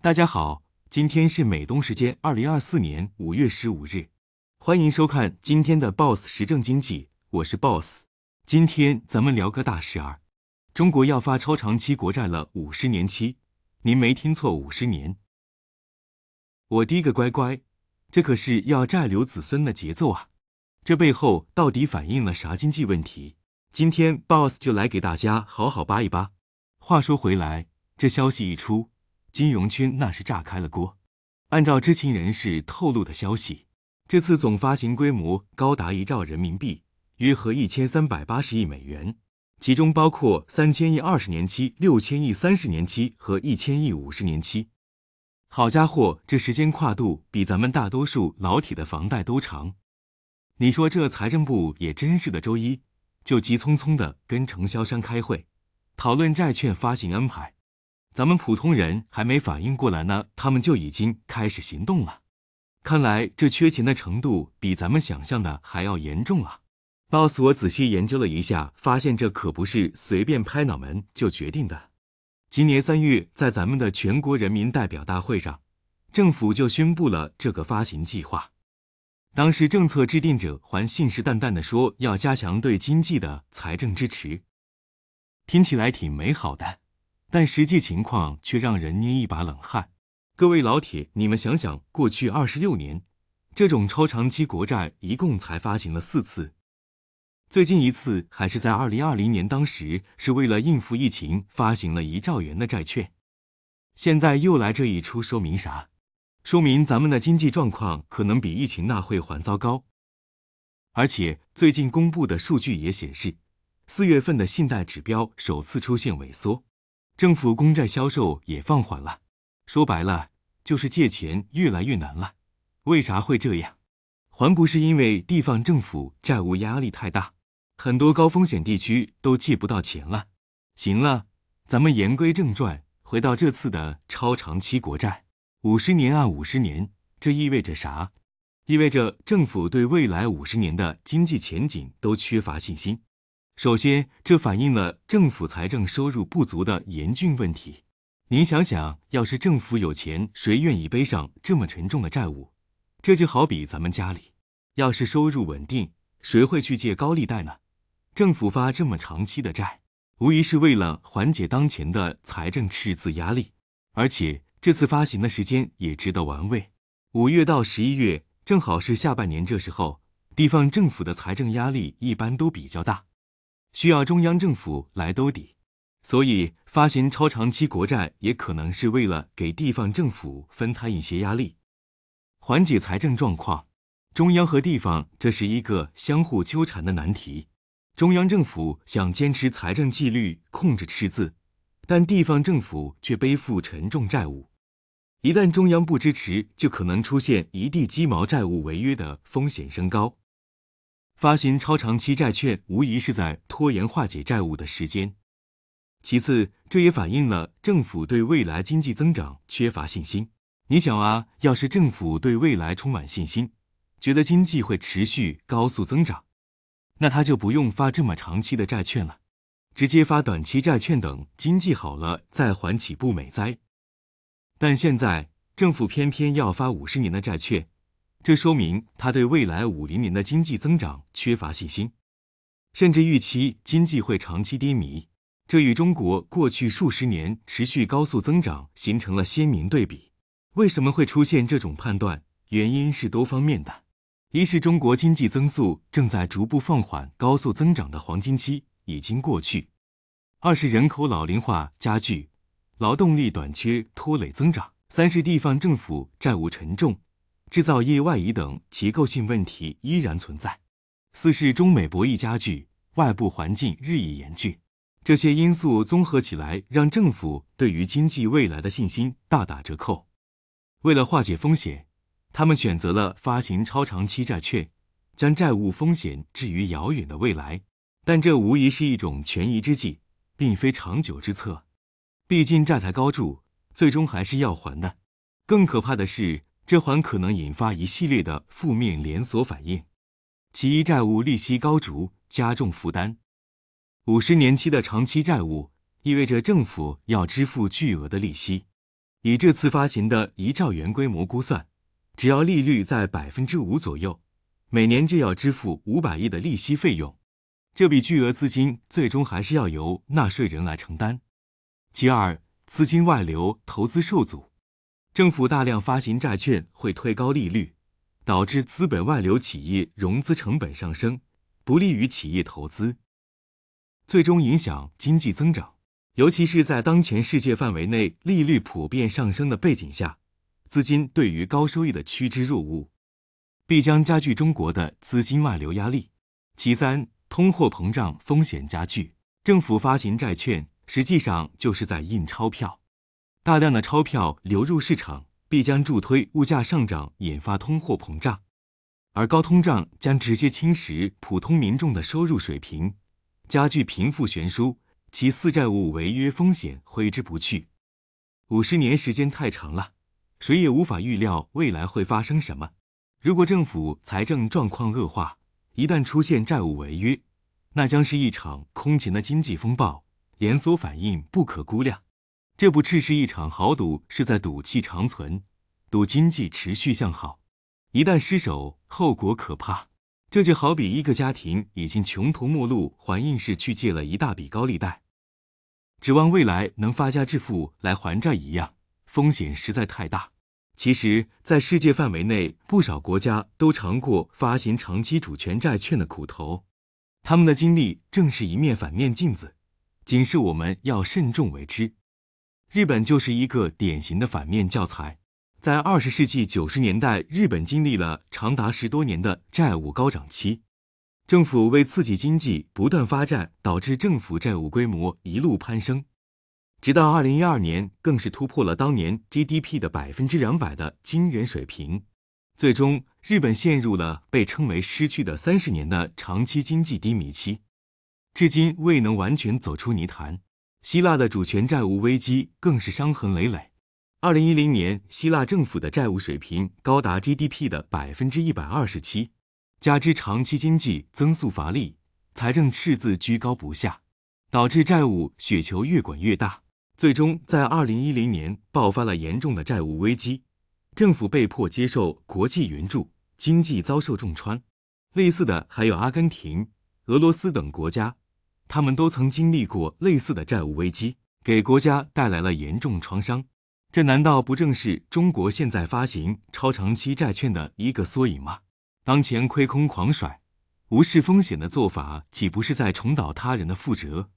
大家好，今天是美东时间二零二四年五月十五日，欢迎收看今天的 BOSS 时政经济，我是 BOSS。今天咱们聊个大事儿，中国要发超长期国债了，五十年期，您没听错，五十年。我滴个乖乖，这可是要债留子孙的节奏啊！这背后到底反映了啥经济问题？今天 BOSS 就来给大家好好扒一扒。话说回来，这消息一出，金融圈那是炸开了锅。按照知情人士透露的消息，这次总发行规模高达一兆人民币，约合一千三百八十亿美元，其中包括三千亿二十年期、六千亿三十年期和一千亿五十年期。好家伙，这时间跨度比咱们大多数老铁的房贷都长。你说这财政部也真是的，周一就急匆匆的跟承销商开会，讨论债券发行安排。咱们普通人还没反应过来呢，他们就已经开始行动了。看来这缺钱的程度比咱们想象的还要严重啊！Boss，我仔细研究了一下，发现这可不是随便拍脑门就决定的。今年三月，在咱们的全国人民代表大会上，政府就宣布了这个发行计划。当时政策制定者还信誓旦旦的说要加强对经济的财政支持，听起来挺美好的，但实际情况却让人捏一把冷汗。各位老铁，你们想想，过去二十六年，这种超长期国债一共才发行了四次，最近一次还是在二零二零年，当时是为了应付疫情发行了一兆元的债券，现在又来这一出，说明啥？说明咱们的经济状况可能比疫情那会还糟糕，而且最近公布的数据也显示，四月份的信贷指标首次出现萎缩，政府公债销售也放缓了。说白了，就是借钱越来越难了。为啥会这样？还不是因为地方政府债务压力太大，很多高风险地区都借不到钱了。行了，咱们言归正传，回到这次的超长期国债。五十年啊，五十年，这意味着啥？意味着政府对未来五十年的经济前景都缺乏信心。首先，这反映了政府财政收入不足的严峻问题。您想想，要是政府有钱，谁愿意背上这么沉重的债务？这就好比咱们家里，要是收入稳定，谁会去借高利贷呢？政府发这么长期的债，无疑是为了缓解当前的财政赤字压力，而且。这次发行的时间也值得玩味。五月到十一月，正好是下半年，这时候地方政府的财政压力一般都比较大，需要中央政府来兜底。所以发行超长期国债也可能是为了给地方政府分摊一些压力，缓解财政状况。中央和地方这是一个相互纠缠的难题。中央政府想坚持财政纪律，控制赤字。但地方政府却背负沉重债务，一旦中央不支持，就可能出现一地鸡毛债务违约的风险升高。发行超长期债券无疑是在拖延化解债务的时间。其次，这也反映了政府对未来经济增长缺乏信心。你想啊，要是政府对未来充满信心，觉得经济会持续高速增长，那他就不用发这么长期的债券了。直接发短期债券，等经济好了再还，岂不美哉？但现在政府偏偏要发五十年的债券，这说明他对未来五零年的经济增长缺乏信心，甚至预期经济会长期低迷。这与中国过去数十年持续高速增长形成了鲜明对比。为什么会出现这种判断？原因是多方面的。一是中国经济增速正在逐步放缓，高速增长的黄金期已经过去。二是人口老龄化加剧，劳动力短缺拖累增长；三是地方政府债务沉重，制造业外移等结构性问题依然存在；四是中美博弈加剧，外部环境日益严峻。这些因素综合起来，让政府对于经济未来的信心大打折扣。为了化解风险，他们选择了发行超长期债券，将债务风险置于遥远的未来。但这无疑是一种权宜之计。并非长久之策，毕竟债台高筑，最终还是要还的。更可怕的是，这还可能引发一系列的负面连锁反应。其一，债务利息高筑，加重负担。五十年期的长期债务意味着政府要支付巨额的利息。以这次发行的一兆元规模估算，只要利率在百分之五左右，每年就要支付五百亿的利息费用。这笔巨额资金最终还是要由纳税人来承担。其二，资金外流、投资受阻，政府大量发行债券会推高利率，导致资本外流、企业融资成本上升，不利于企业投资，最终影响经济增长。尤其是在当前世界范围内利率普遍上升的背景下，资金对于高收益的趋之若鹜，必将加剧中国的资金外流压力。其三。通货膨胀风险加剧，政府发行债券实际上就是在印钞票，大量的钞票流入市场，必将助推物价上涨，引发通货膨胀，而高通胀将直接侵蚀普通民众的收入水平，加剧贫富悬殊，其四债务违约风险挥之不去。五十年时间太长了，谁也无法预料未来会发生什么。如果政府财政状况恶化，一旦出现债务违约，那将是一场空前的经济风暴，连锁反应不可估量。这不只是一场豪赌，是在赌气长存，赌经济持续向好。一旦失手，后果可怕。这就好比一个家庭已经穷途末路，还硬是去借了一大笔高利贷，指望未来能发家致富来还债一样，风险实在太大。其实，在世界范围内，不少国家都尝过发行长期主权债券的苦头。他们的经历正是一面反面镜子，警示我们要慎重为之。日本就是一个典型的反面教材。在二十世纪九十年代，日本经历了长达十多年的债务高涨期，政府为刺激经济不断发债，导致政府债务规模一路攀升，直到二零一二年，更是突破了当年 GDP 的百分之两百的惊人水平。最终，日本陷入了被称为“失去的三十年”的长期经济低迷期，至今未能完全走出泥潭。希腊的主权债务危机更是伤痕累累。二零一零年，希腊政府的债务水平高达 GDP 的百分之一百二十七，加之长期经济增速乏力，财政赤字居高不下，导致债务雪球越滚越大，最终在二零一零年爆发了严重的债务危机。政府被迫接受国际援助，经济遭受重创。类似的还有阿根廷、俄罗斯等国家，他们都曾经历过类似的债务危机，给国家带来了严重创伤。这难道不正是中国现在发行超长期债券的一个缩影吗？当前亏空狂甩、无视风险的做法，岂不是在重蹈他人的覆辙？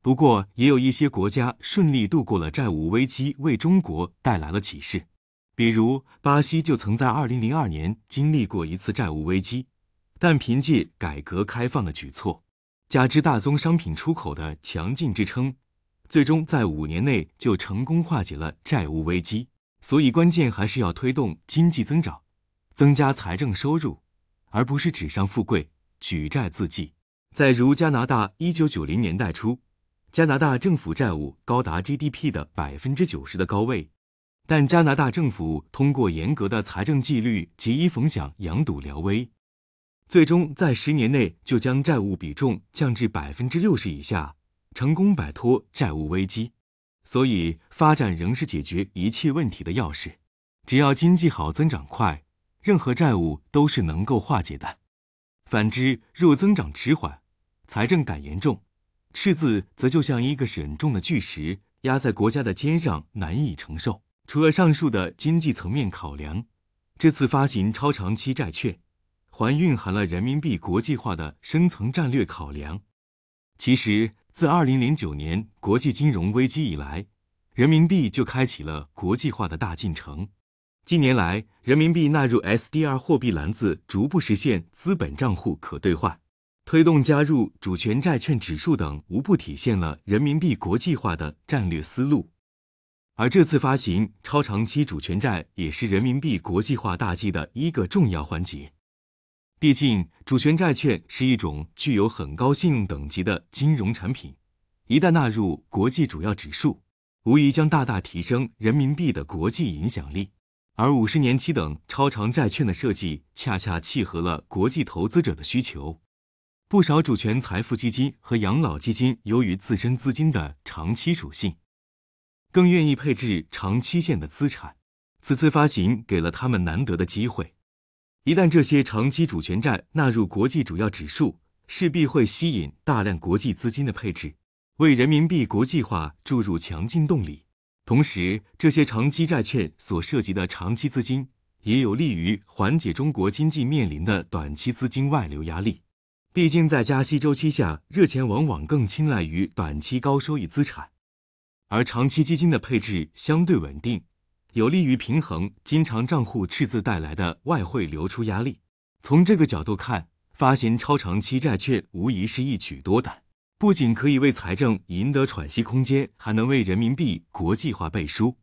不过，也有一些国家顺利度过了债务危机，为中国带来了启示。比如，巴西就曾在二零零二年经历过一次债务危机，但凭借改革开放的举措，加之大宗商品出口的强劲支撑，最终在五年内就成功化解了债务危机。所以，关键还是要推动经济增长，增加财政收入，而不是纸上富贵、举债自济。在如加拿大一九九零年代初，加拿大政府债务高达 GDP 的百分之九十的高位。但加拿大政府通过严格的财政纪律及一逢饷羊赌疗危，最终在十年内就将债务比重降至百分之六十以下，成功摆脱债务危机。所以，发展仍是解决一切问题的钥匙。只要经济好、增长快，任何债务都是能够化解的。反之，若增长迟缓，财政感严重，赤字则就像一个沉重的巨石压在国家的肩上，难以承受。除了上述的经济层面考量，这次发行超长期债券，还蕴含了人民币国际化的深层战略考量。其实，自2009年国际金融危机以来，人民币就开启了国际化的大进程。近年来，人民币纳入 SDR 货币篮子，逐步实现资本账户可兑换，推动加入主权债券指数等，无不体现了人民币国际化的战略思路。而这次发行超长期主权债也是人民币国际化大计的一个重要环节。毕竟，主权债券是一种具有很高信用等级的金融产品，一旦纳入国际主要指数，无疑将大大提升人民币的国际影响力。而五十年期等超长债券的设计，恰恰契合了国际投资者的需求。不少主权财富基金和养老基金，由于自身资金的长期属性。更愿意配置长期限的资产，此次发行给了他们难得的机会。一旦这些长期主权债纳入国际主要指数，势必会吸引大量国际资金的配置，为人民币国际化注入强劲动力。同时，这些长期债券所涉及的长期资金也有利于缓解中国经济面临的短期资金外流压力。毕竟，在加息周期下，热钱往往更青睐于短期高收益资产。而长期基金的配置相对稳定，有利于平衡经常账户赤字带来的外汇流出压力。从这个角度看，发行超长期债券无疑是一举多得，不仅可以为财政赢得喘息空间，还能为人民币国际化背书，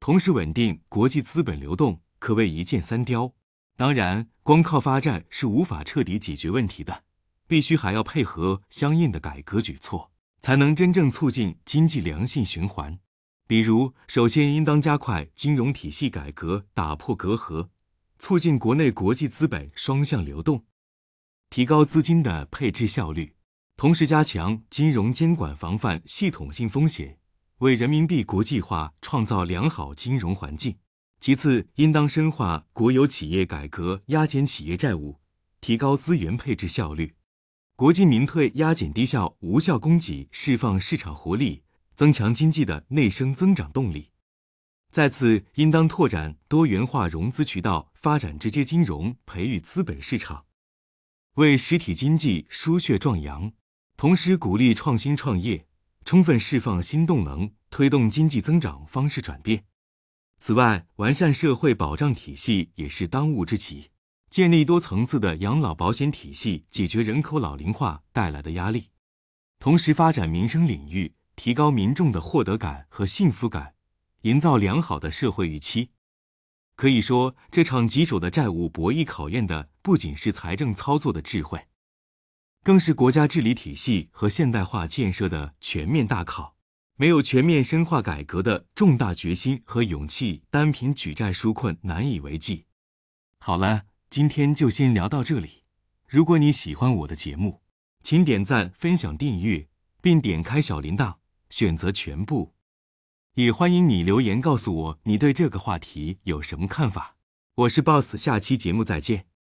同时稳定国际资本流动，可谓一箭三雕。当然，光靠发债是无法彻底解决问题的，必须还要配合相应的改革举措。才能真正促进经济良性循环。比如，首先应当加快金融体系改革，打破隔阂，促进国内国际资本双向流动，提高资金的配置效率；同时，加强金融监管，防范系统性风险，为人民币国际化创造良好金融环境。其次，应当深化国有企业改革，压减企业债务，提高资源配置效率。国进民退，压减低效无效供给，释放市场活力，增强经济的内生增长动力。再次，应当拓展多元化融资渠道，发展直接金融，培育资本市场，为实体经济输血壮阳。同时，鼓励创新创业，充分释放新动能，推动经济增长方式转变。此外，完善社会保障体系也是当务之急。建立多层次的养老保险体系，解决人口老龄化带来的压力，同时发展民生领域，提高民众的获得感和幸福感，营造良好的社会预期。可以说，这场棘手的债务博弈考验的不仅是财政操作的智慧，更是国家治理体系和现代化建设的全面大考。没有全面深化改革的重大决心和勇气，单凭举债纾困难以为继。好了。今天就先聊到这里。如果你喜欢我的节目，请点赞、分享、订阅，并点开小铃铛，选择全部。也欢迎你留言告诉我你对这个话题有什么看法。我是 BOSS，下期节目再见。